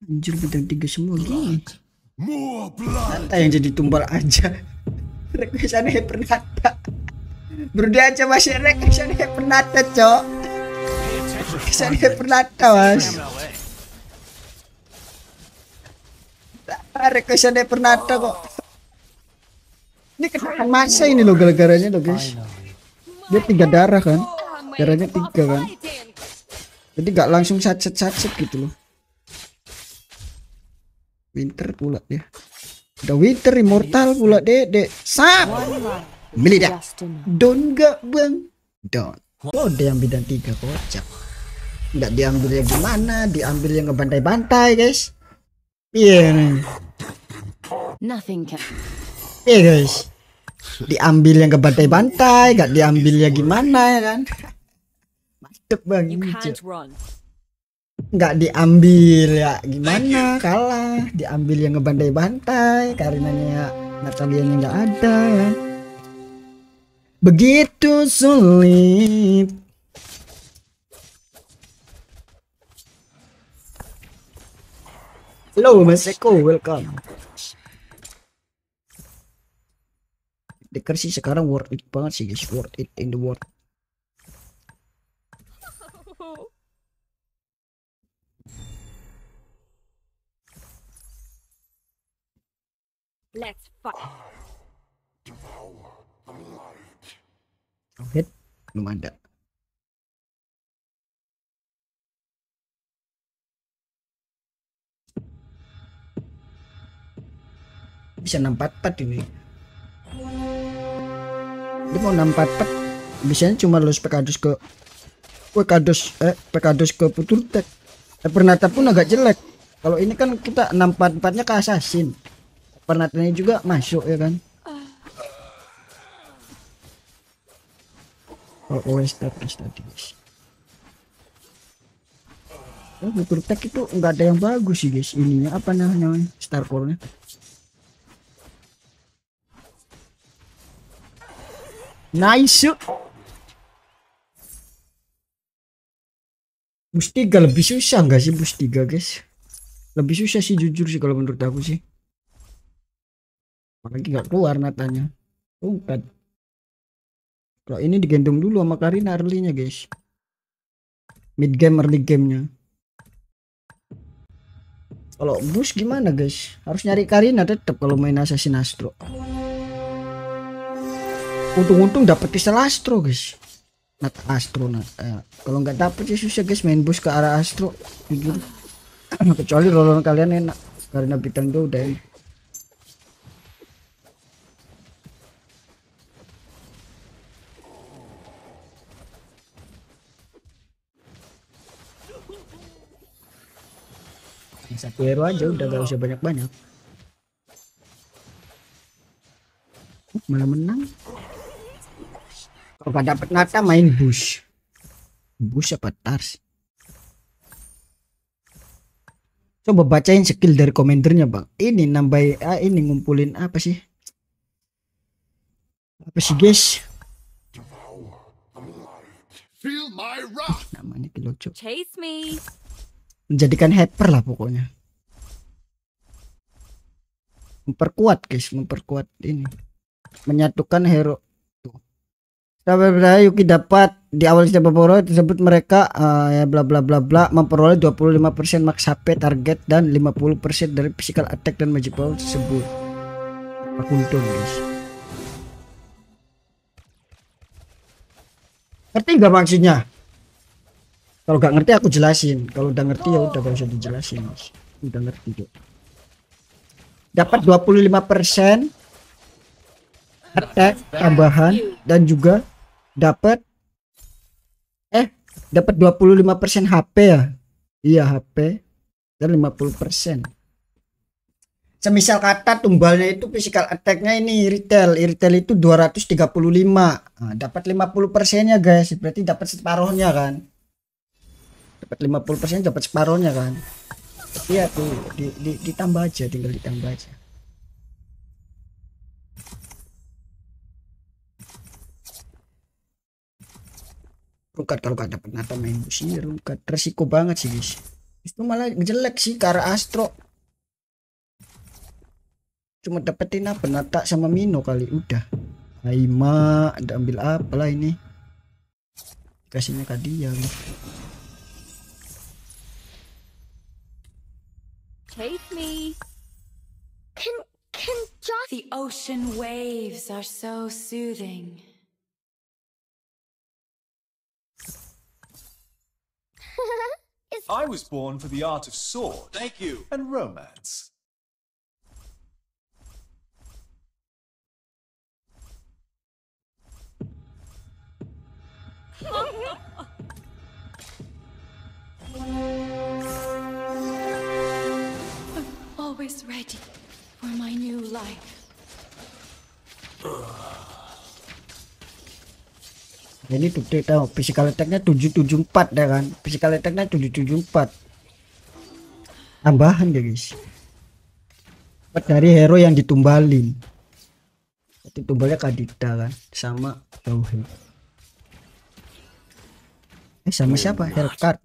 Anjir bintang tiga semua gini. Nata yang jadi tumbal aja. Requestan pernata. Bro dia aja masih requestan pernata Cok. Requestan pernata Mas. Ah, requestan pernata kok. Ini kenaan masa ini loh gara-garanya loh, guys. Dia tiga darah kan. Darahnya tiga kan. Jadi gak langsung sacet-sacet gitu loh. Winter pula dia. Udah Winter Immortal pula deh. Sap. Milih dah. Don gak bang? Don. Oh dia yang bidan tiga kocak. Nggak diambil yang gimana? Diambil yang ngebantai-bantai guys. Iya yeah, Nothing can. Iya yeah, guys. Diambil yang ngebantai-bantai, nggak diambil yang gimana ya kan? Mantep bang ini nggak diambil ya gimana kalah diambil yang ngebantai-bantai ya Natalia nya nggak ada ya begitu sulit Hello Mas Eko, welcome The sih sekarang worth it banget sih guys, worth it in the world Let's fight. Head belum ada. Bisa 644 ini. Dia mau 644. Biasanya cuma lu pekados ke pekados eh pekados ke putur tek. Eh, pernata pun agak jelek. Kalau ini kan kita 644-nya ke assassin. Pernatnya juga masuk ya kan ah. oh always oh, that start tadi guys oh betul Tag itu enggak ada yang bagus sih guys ininya apa namanya star core nya nice bus 3 lebih susah enggak sih bus 3 guys lebih susah sih jujur sih kalau menurut aku sih apalagi nggak keluar natanya tungkat kalau ini digendong dulu sama Karina early-nya guys mid game early game nya kalau bus gimana guys harus nyari Karina tetap kalau main Assassin Astro untung-untung dapat pistol Astro guys Nat Astro nat, eh, kalau nggak dapet ya susah guys main bus ke arah Astro jujur kecuali rolon kalian enak karena bintang itu udah enak satu hero aja udah gak usah banyak-banyak uh, malah menang kalau dapat nata main bush bush apa tars coba bacain skill dari komendernya bang ini nambah ah, ini ngumpulin apa sih apa sih guys namanya kilo chase me menjadikan hyper lah pokoknya memperkuat guys memperkuat ini menyatukan hero tuh Yuki dapat di awal setiap Boro tersebut mereka uh, ya bla bla bla bla memperoleh 25% max HP target dan 50% dari physical attack dan magic power tersebut. Untung guys. Ngerti gak maksudnya? kalau nggak ngerti aku jelasin kalau udah ngerti ya udah gak usah dijelasin udah ngerti kok dapat 25 persen attack tambahan dan juga dapat eh dapat 25 persen HP ya iya HP dan 50 persen semisal kata tumbalnya itu physical attacknya ini retail retail itu 235 nah, dapat 50 persennya guys berarti dapat separuhnya kan dapat 50% dapat separohnya kan iya tuh di, di, ditambah aja tinggal ditambah aja rukat kalau gak dapat nata main sih ya rukat resiko banget sih guys itu malah jelek sih karena astro cuma dapetin apa nata sama mino kali udah Aima ada ambil apalah ini kasihnya ke dia Take me. Can can Josh The ocean waves are so soothing. I was born for the art of sword. Thank you. And romance. always ready for my new life. Ini tuh tahu physical attack-nya 774 ya kan. Physical attack-nya 774. Tambahan ya guys. Dapat dari hero yang ditumbalin. Itu tumbalnya Kadita kan sama Rauhi. Eh sama siapa? Hellcard.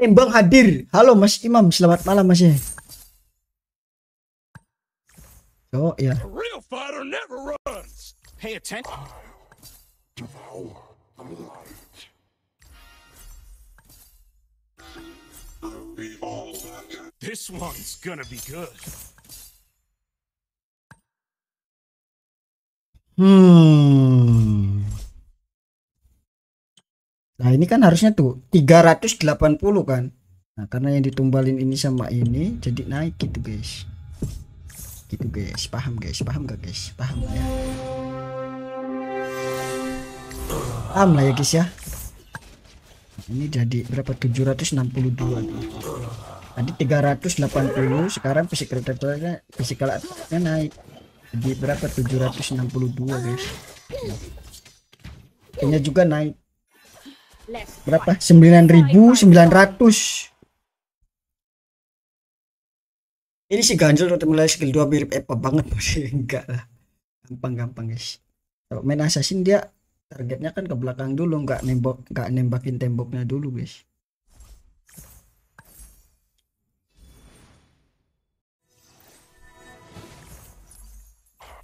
Nimbang hadir. Halo Mas Imam, selamat malam Mas ya. Oh ya. This one's gonna be good. Hmm. Nah, ini kan harusnya tuh 380 kan. Nah, karena yang ditumbalin ini sama ini jadi naik gitu, guys. Gitu, guys. Paham, guys? Paham gak, guys? Paham ya? Paham lah ya, guys ya. ini jadi berapa? 762 tuh. Tadi 380, sekarang fisik attack-nya physical naik. Jadi berapa? 762, guys. Ini juga naik berapa 9900 ini si ganjel udah mulai skill 2 mirip Epa banget masih enggak lah gampang-gampang guys kalau main assassin dia targetnya kan ke belakang dulu nggak nembak nggak nembakin temboknya dulu guys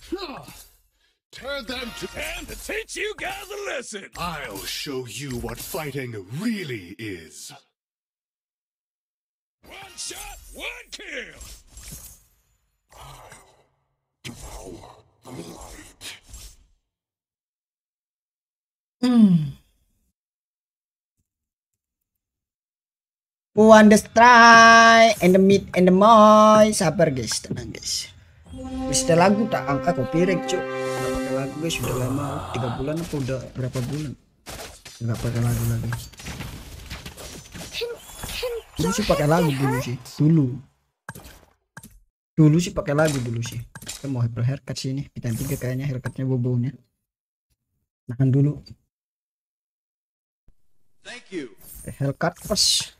Huh. Turn them to Time to teach you guys a lesson! I'll show you what fighting really is. One shot, one kill! I will devour the light. Hmm. One the strike and the meat and the moist. Sabar guys, tenang guys. Bisa lagu tak angka copyright cuk. aku guys sudah lama tiga bulan atau udah berapa bulan nggak pakai lagu lagi dulu sih pakai lagu dulu sih dulu dulu sih pakai lagu dulu sih kita mau hyper haircut sih ini kita tiga kayaknya haircutnya bobonya nahan dulu Thank you. haircut first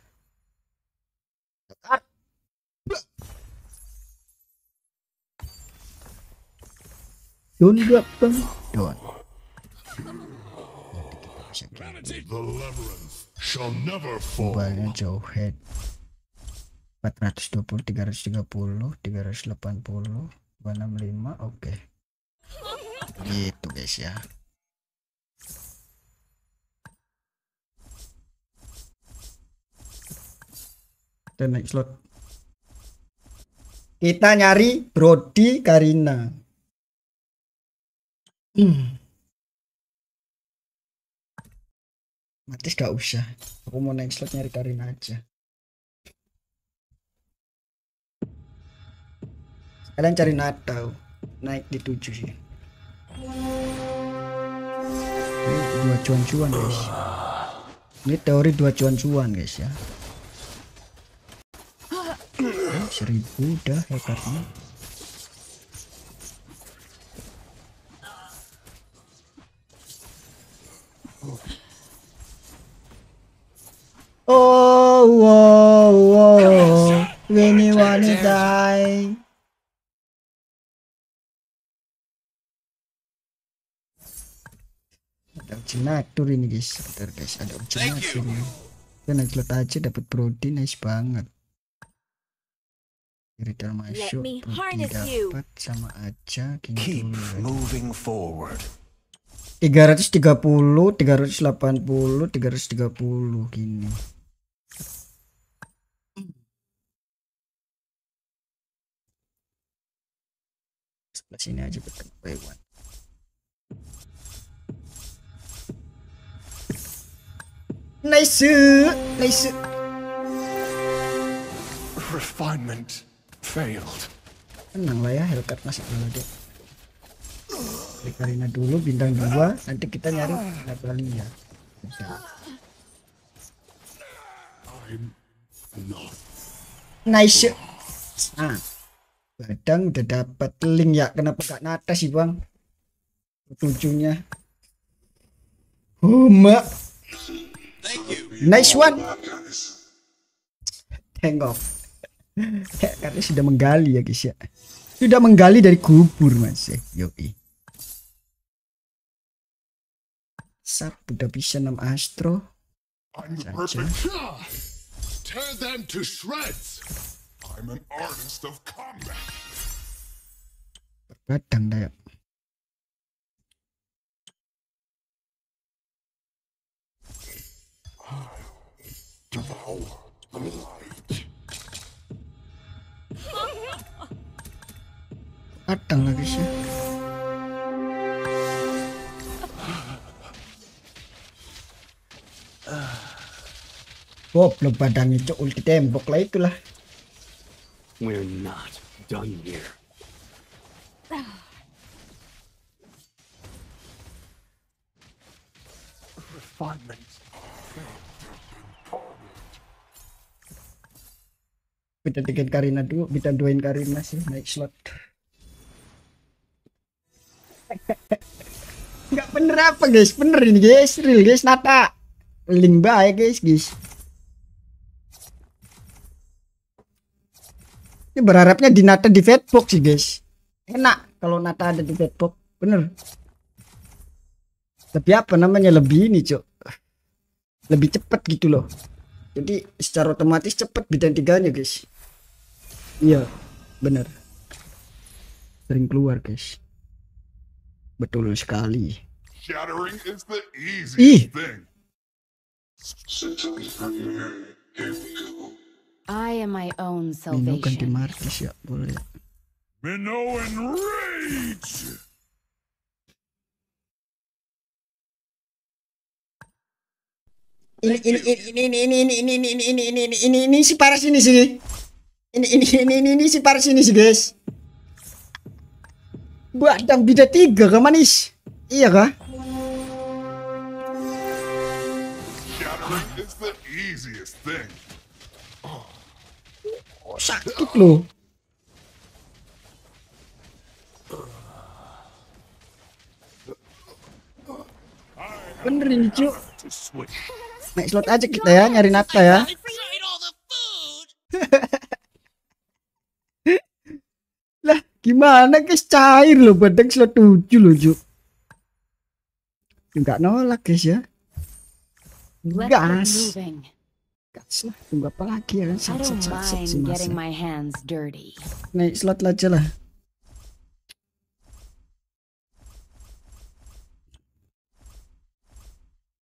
Don't drop bang. Don't. Balnya jauh head. 420, 330, 380, 265. Oke. Okay. Gitu guys ya. Kita naik slot. Kita nyari Brody Karina. Mati hmm. gak usah. Aku mau naik slot nyari Karin aja. Kalian cari Natau. Naik di 7 sih. Ya. Ini dua cuan-cuan guys. Ini teori dua cuan-cuan guys ya. Eh, seribu dah hekarnya. Oh, oh, oh, wow. Winnie wanna die. Ada urginatur ini guys. Bentar guys, ada urginatur ini. Kita naik slot aja dapat protein nice banget. Kita masuk, protein dapat sama aja. Keep moving forward. 330 380 330 gini sebelah sini aja betul Taiwan nice nice refinement failed tenang lah ya Hellcat masih dulu deh. Karina dulu bintang dua nanti kita nyari levelnya ya nice nah Badang udah dapat link ya kenapa gak nata sih bang tujuhnya oh, mak. nice one tengok karena sudah menggali ya guys ya sudah menggali dari kubur mas eh, yoi sap udah bisa 6 astro tear dayak Devour kadang lagi sih lo badan itu ulti tembok lah itulah. We're not done here. Refinement. Kita tiket Karina dulu, kita duain Karina sih naik slot. Enggak bener apa guys? Bener ini guys, real guys, nata. Link baik guys, guys. Ini berharapnya di nata di Facebook sih guys. Enak kalau nata ada di Facebook bener. Tapi apa namanya lebih ini cok, lebih cepet gitu loh. Jadi secara otomatis cepet bidan tiganya guys. Iya, bener. Sering keluar guys. Betul sekali. Ih. I am my own salvation. Minu ganti Marcus ya, boleh. rage. Ini ini ini ini ini ini ini ini ini ini ini ini si para ini sih. Ini ini ini ini si para ini sih guys. Badang bida tiga ke manis? Iya kah? Oh, sakit loh. Bener ini cu Naik slot aja kita ya Nyari nafkah ya Gimana guys cair loh bedeng setuju loh Ju. Enggak nolak guys ya. Gas. Gas lah tunggu apa lagi ya. Sat, sat, sat, sat, si ya. Naik slot aja lah.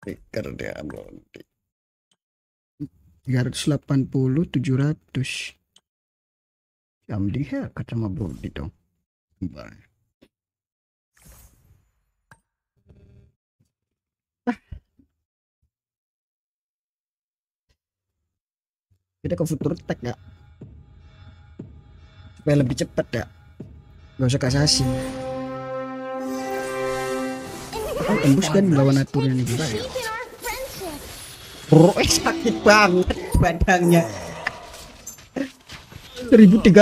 Stiker dia Blondie. 380 700 jam है खत्म अब बोल देता kita ke futur tech ya supaya lebih cepat ya gak usah kasasi oh, kan tembus kan melawan aturan nih ya bro eh, sakit banget badannya 1300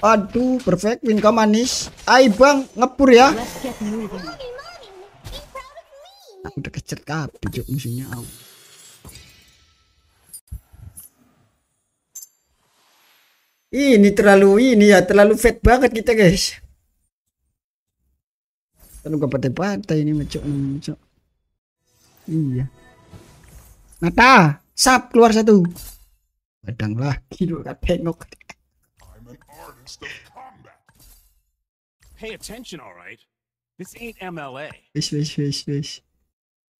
Aduh, perfect win kau manis. ay bang, ngepur ya. Aku udah kecet kapi jok musuhnya aku. Ini terlalu ini ya, terlalu fat banget kita, guys. Terlalu gak patah-patah ini macok macok. Iya. Nata, sap keluar satu. Badang lagi lu gak tengok. Pay attention, all right. This ain't MLA. Wish, wish, wish, wish.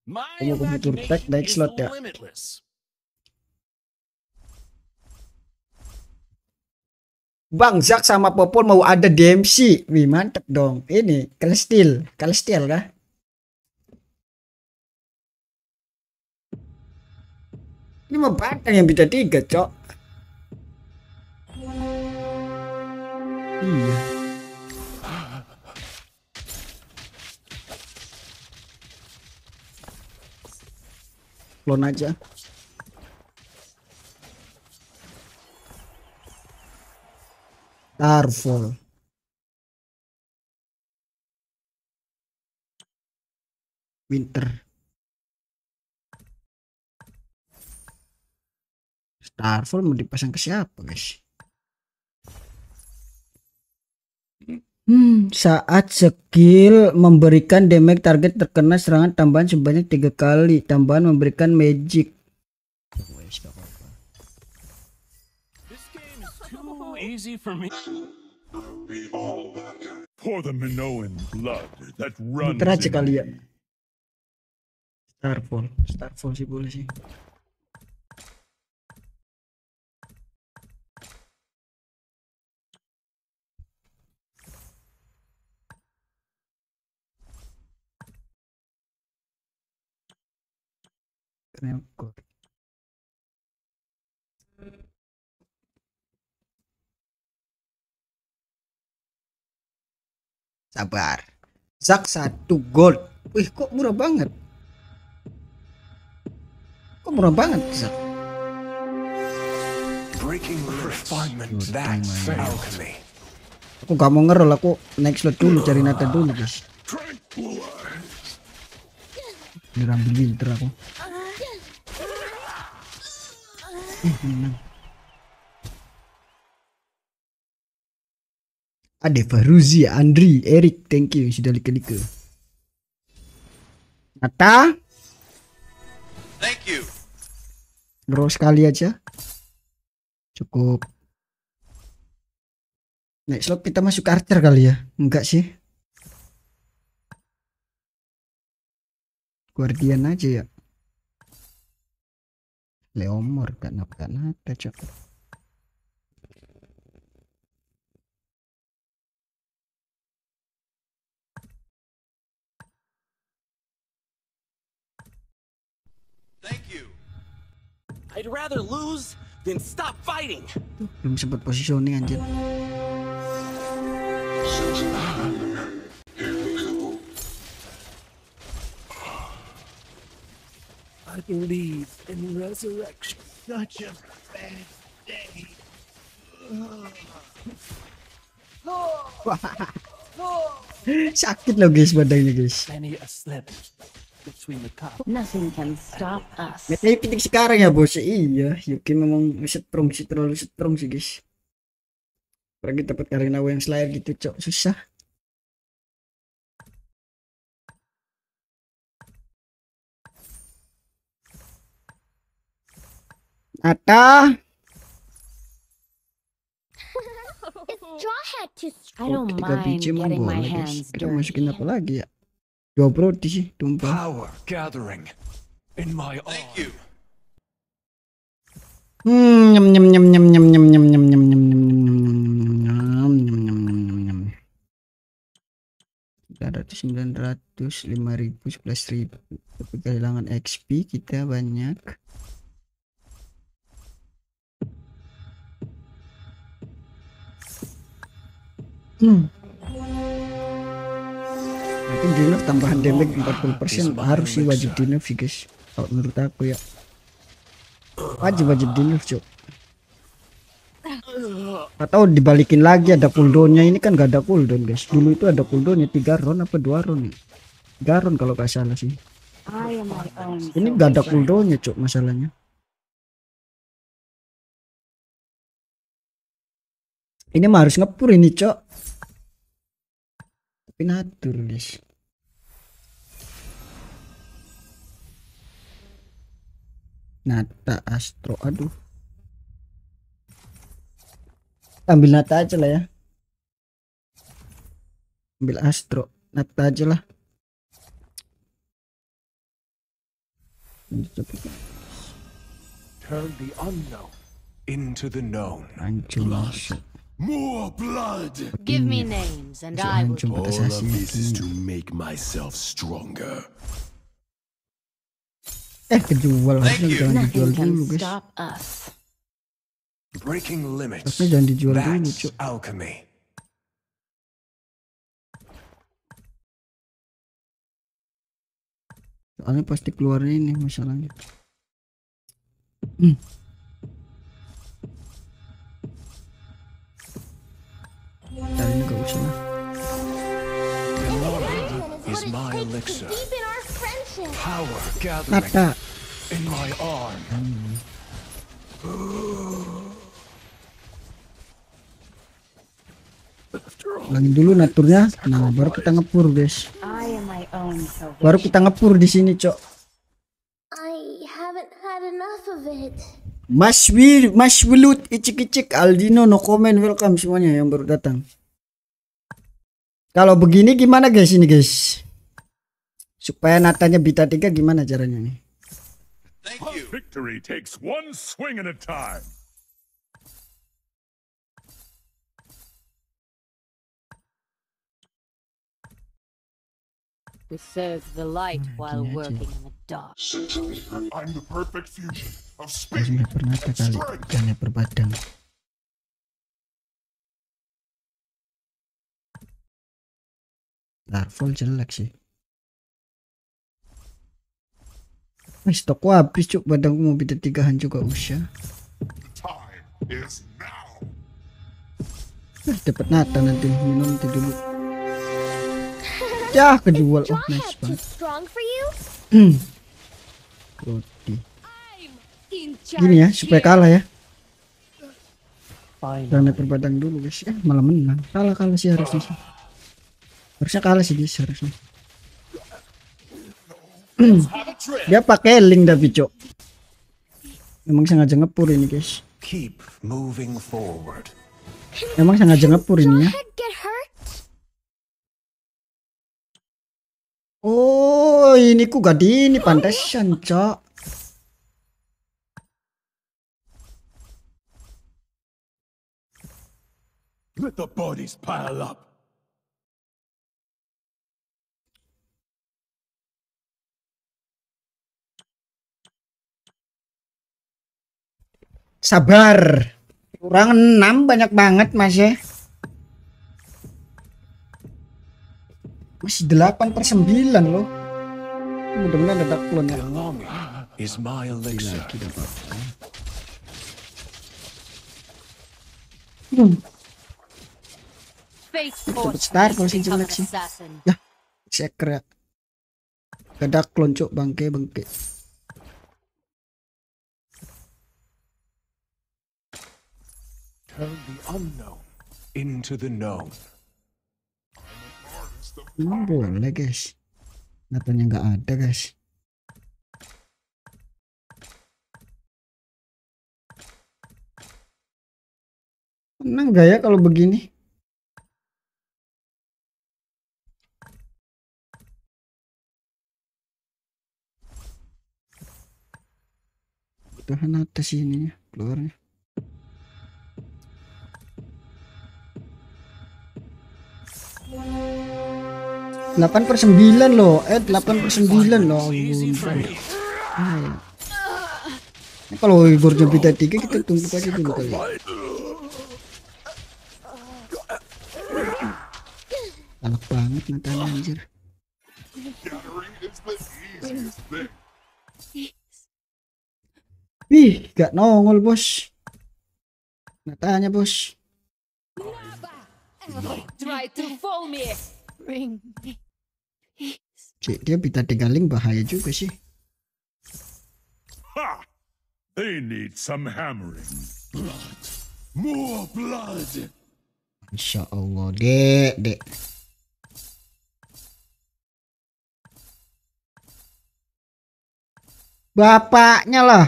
Kamu komputer tag naik slot ya. Bang Zak sama Popol mau ada DMC. Wih, mantep dong. Ini, Celestial. Celestial kah? Ini mah batang yang bisa tiga cok iya lon aja Tarful Winter Starfall mau dipasang ke siapa guys Hmm, saat skill memberikan damage target terkena serangan tambahan sebanyak tiga kali tambahan memberikan magic easy nah, kali ya. Starfall, Starfall sih boleh sih. tenía un Tenemos Sabar. Zak satu gold. Wih, kok murah banget. Kok murah banget, Zak? Breaking refinement, that alchemy. Ya. Aku gak mau ngerol, aku naik slot dulu, cari nata dulu, guys. Ini ambil winter aku. Ah. Ada Faruzi, Andri, Eric, thank you sudah lika-lika. Nata. Thank you. Bro sekali aja. Cukup. Next slot kita masuk Archer kali ya. Enggak sih. Guardian aja ya. Leomor gak nabrak ada cok Thank you. I'd rather lose than stop fighting. Belum sempat positioning anjir. I believe in resurrection. Such a bad day. Sakit loh guys badannya guys. Nothing can stop us. Metanya nah, pitik sekarang ya bos. Iya, Yuki memang strong sih terlalu strong sih guys. Apalagi dapat Karinawa yang slayer gitu cok susah. Atau Oke, biji boleh guys. Kita masukin apa lagi ya? Dua broti sih, tumpah. Hmm, nyam nyam nyam nyam nyam nyam nyam nyam nyam nyam nyam nyam nyam nyam nyam nyam nyam. sembilan ratus lima ribu sebelas ribu. Tapi kehilangan XP kita banyak. Hmm. Mungkin dinner tambahan damage 40 persen harus sih wajib ya. dinner sih guys. Kalau menurut aku ya. Wajib wajib dinner cok. Atau dibalikin lagi ada cooldownnya ini kan gak ada cooldown guys. Dulu itu ada cooldownnya tiga round apa dua round nih. Ya? Tiga round kalau gak salah sih. Ini gak ada cooldownnya cok masalahnya. Ini mah harus ngepur ini cok. Pinatur guys. Nata Astro aduh. Ambil Nata aja lah ya. Ambil Astro, Nata aja lah. Turn the unknown into the known. masuk More blood. Give me iya. names and I will. All of this is to make myself stronger. Eh kejual harusnya jangan dijual dulu guys. Breaking limits. Harusnya jangan dijual dulu cuy. Alchemy. Soalnya pasti keluarnya ini masalahnya. Hmm. Nah, ini Is my elixir. Power gathering in my arm. dulu naturnya. Nah, baru kita ngepur, guys. Baru kita ngepur di sini, Cok. Mas Wil, Mas Wilut, icik-icik, Aldino, no comment, welcome semuanya yang baru datang. Kalau begini gimana guys ini guys? Supaya natanya bita 3 gimana caranya nih? Thank you. Victory takes one swing at a time. who serves the light nah, while working in the dark. I'm the perfect fusion of speed, and strength, permadang. full jelek sih. Eh, stokku habis cuk badanku mau tiga han juga usia. Ya. Nah, dapat nata nanti minum nanti dulu. Ya kejual. Oh, nice banget. Gini ya, supaya kalah ya. Jangan berbadang dulu guys. ya eh, malam menang. Kalah kalah sih harusnya. Sih harusnya kalah sih guys harusnya dia pakai link tapi cok emang sengaja ngepur ini guys Keep moving forward. emang sengaja ngepur ini ya oh ini ku gadi ini pantesan cok Let the bodies pile up. Sabar. Kurang enam banyak banget Mas ya. Masih 8 per 9 loh. Mudah-mudahan ada klon ya. Is my elixir. Eh. Hmm. Dapat star Ya, secret. Ya. Gak ada klon cok bangke bangke. turn the boleh guys. Katanya nggak ada guys. Menang gak ya kalau begini? Tahan atas ininya, keluarnya. 8 per 9 loh eh 8 per 9 loh Ini kalau gornya bintang 3 kita tunggu aja dulu kali galak ya. banget matanya anjir wih gak nongol bos matanya bos Try to fool me. me. Cik, dia bisa link bahaya juga sih. Ha! They need some hammering. Blood. More blood. Insya Allah, dek, dek. Bapaknya lah.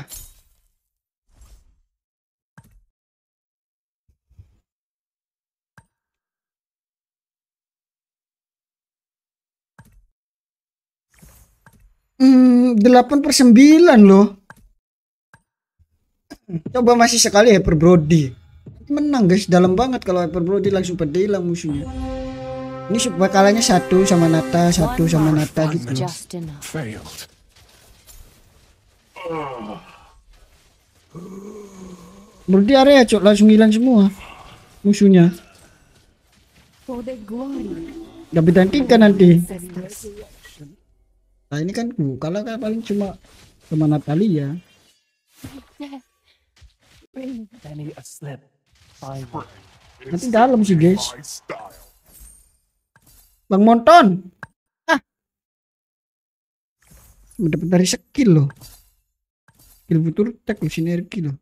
Hmm, 8 per 9 loh. Coba masih sekali Hyper Brody. Menang guys, dalam banget kalau Hyper Brody langsung pada hilang musuhnya. Ini kalahnya satu sama Nata, satu sama Nata gitu. Brody area cok langsung hilang semua musuhnya. Gak bertanding kan nanti nah ini kan kalau kan paling cuma kali Natalia nanti dalam sih guys Bang Monton ah mendapat dari skill loh skill butur tek loh sinergi loh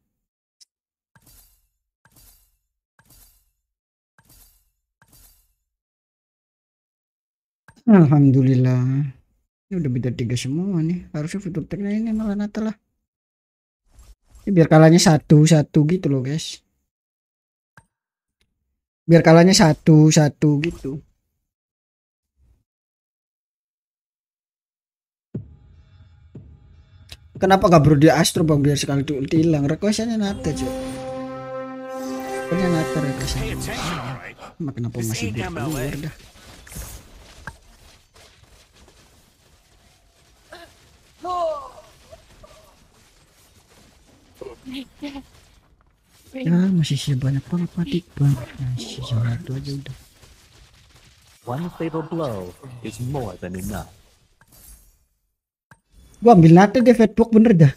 Alhamdulillah ini udah beda tiga semua nih harusnya fitur tagnya ini malah nata lah ini biar kalahnya satu satu gitu loh guys biar kalahnya satu satu gitu Kenapa gak bro dia Astro bang biar sekali tuh hilang requestnya Nata cuy Requestnya Nata requestnya Makin apa masih di luar dah ya masih sih banyak banget mati bang masih satu aja udah one fatal blow is more than enough gua ambil nate deh fatbook bener dah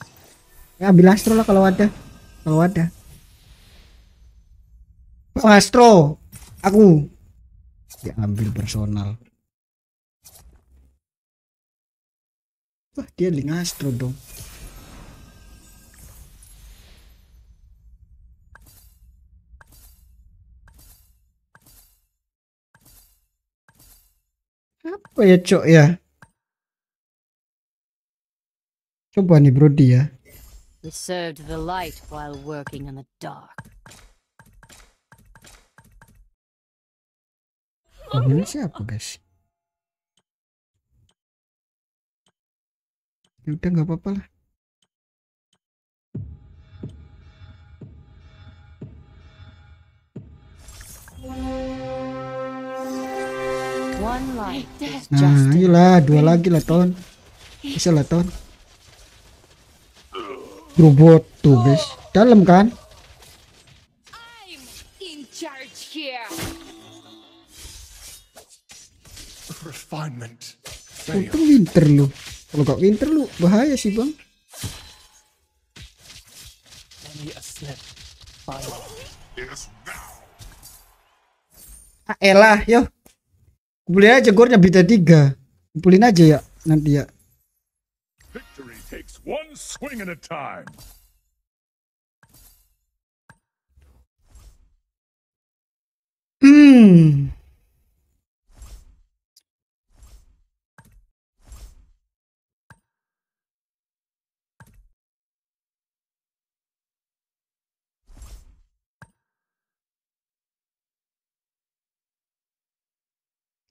ya ambil astro lah kalau ada kalau ada oh, astro aku ya ambil personal wah dia link astro dong apa ya cok ya coba nih Brody ya Ini siapa guys? Ya udah nggak apa-apa lah. Thank you. Nah, ayolah dua lagi lah ton. Bisa lah ton. Robot tuh guys. Dalam kan? Untung winter lu. Kalau gak winter lu bahaya sih bang. Ah elah, yo. Kumpulin aja gornya beda tiga. Kumpulin aja ya nanti ya. Hmm.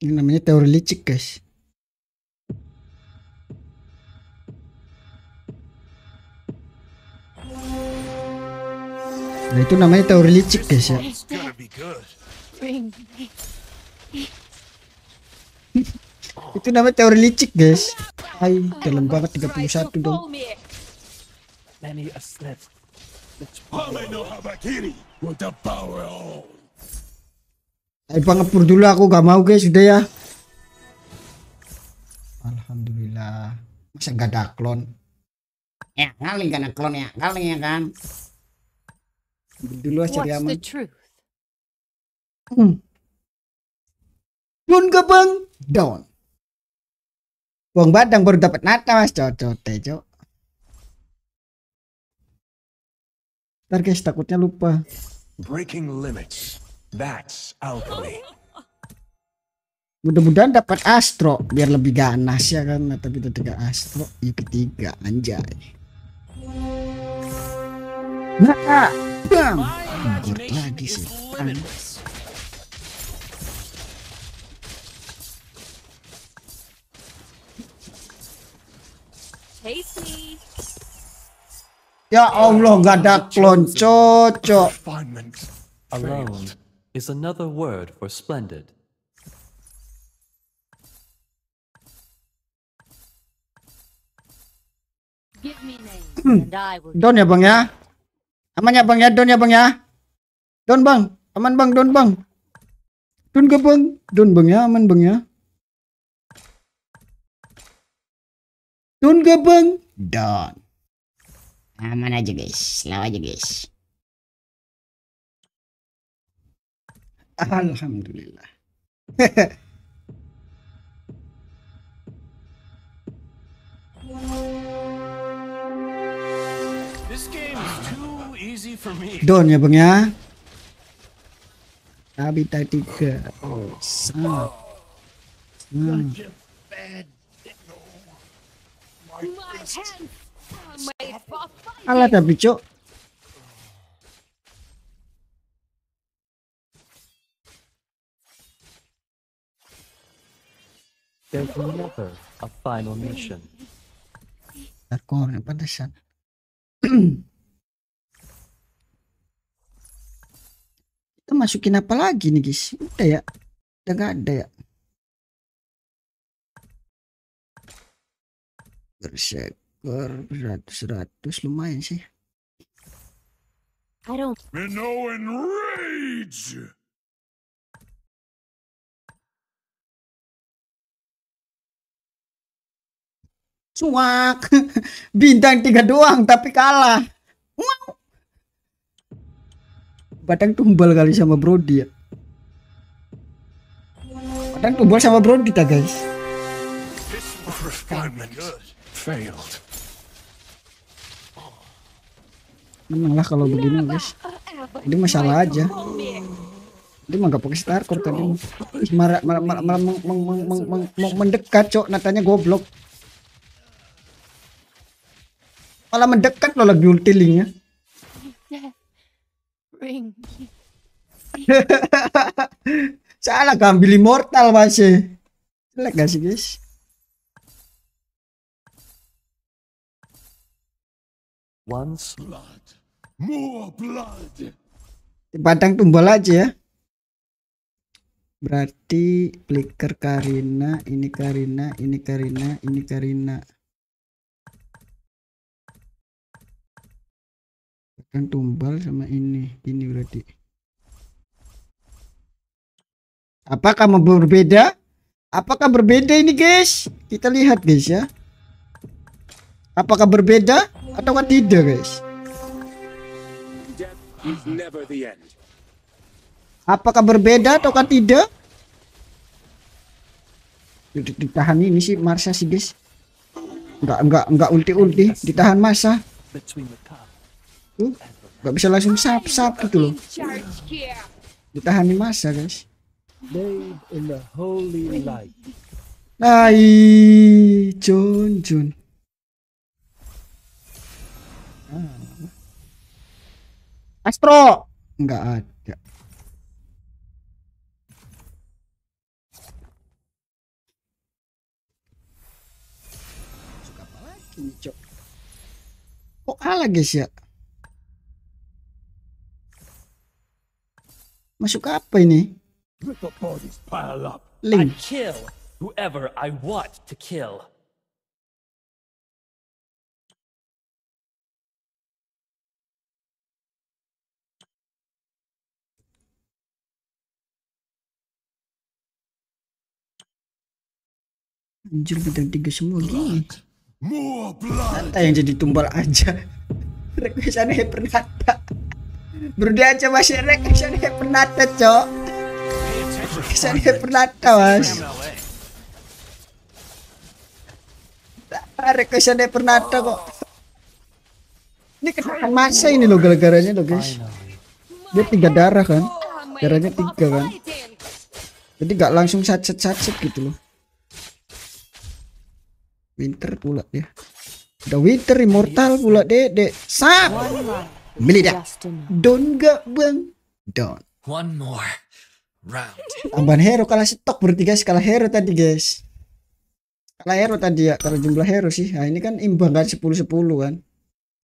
Ini namanya teori licik, guys. Nah, itu namanya teori licik, guys ya. itu namanya teori licik, guys. Hai, dalam banget 31 dong. Many a slip. The power all. Ipang ngepur dulu aku gak mau guys sudah ya Alhamdulillah masa gak ada klon ya kali ada klon ya kali ya kan dulu aja dia aman hmm. down ke bang down Wong Badang baru dapat nata mas cocok tejo. Ntar guys takutnya lupa. Breaking limits. That's alchemy. Mudah-mudahan dapat Astro biar lebih ganas ya kan. Tapi itu tiga Astro, yang ketiga anjay. Nah, bang, Anggur lagi sih. Ya Allah, gak ada klon cocok. Alone is another word for splendid. Don ya bang ya Aman ya bang ya Don ya bang ya Don bang Aman bang Don bang Don ke bang Don bang ya aman bang ya Don ke bang Don Aman aja guys Slow aja guys Alhamdulillah. Don ya bang ya. Tabita tiga. Oh, sangat. Alah tapi cok There's never a final mission. Aku orang pedesan. Kita masukin apa lagi nih guys? Udah ya. Udah gak ada ya. Bersekor beratus ratus lumayan sih. I don't. Minnow rage. cuak Bintang tiga doang tapi kalah. batang tumbal kali sama Brody ya. batang tumbal sama Brody kita guys. menanglah kalau begini guys. Ini masalah aja. Dia mah gak pakai starcore tadi. marah, marah, marah mendekat cok natanya goblok. malah mendekat lo lagi ultilingnya ring salah ngambil immortal masih ya. jelek gak sih guys once blood more blood di padang tumbal aja ya berarti flicker Karina ini Karina ini Karina ini Karina kan tumbal sama ini ini berarti apakah mau berbeda apakah berbeda ini guys kita lihat guys ya apakah berbeda atau tidak guys apakah berbeda atau tidak ditahan ini sih Marsha sih guys enggak enggak enggak ulti-ulti ditahan masa tuh nggak bisa langsung sap sap gitu loh ditahan di masa guys in the holy light Hai Jun Jun ah. Astro nggak ada suka apa lagi cok kok kalah guys ya Masuk apa ini? Link. kill whoever I want to kill. Anjir bintang tiga semua gini. Lantai yang jadi tumbal aja. Request aneh pernah ada aja Berdoa coba syarat kesannya penata cok Kesannya penata mas Tarik kesannya penata kok Ini kenapa masa ini loh gara-garanya loh guys Dia tiga darah kan Darahnya tiga kan Jadi gak langsung sacet-sacet gitu loh Winter pula ya the Winter Immortal pula dek dek Sap Milih dah. Don gak bang? Don. One more round. Tambahan hero kalah stok berarti guys. Kalah hero tadi guys. Kalah hero tadi ya. Kalau jumlah hero sih. Nah ini kan imbang kan 10-10 kan.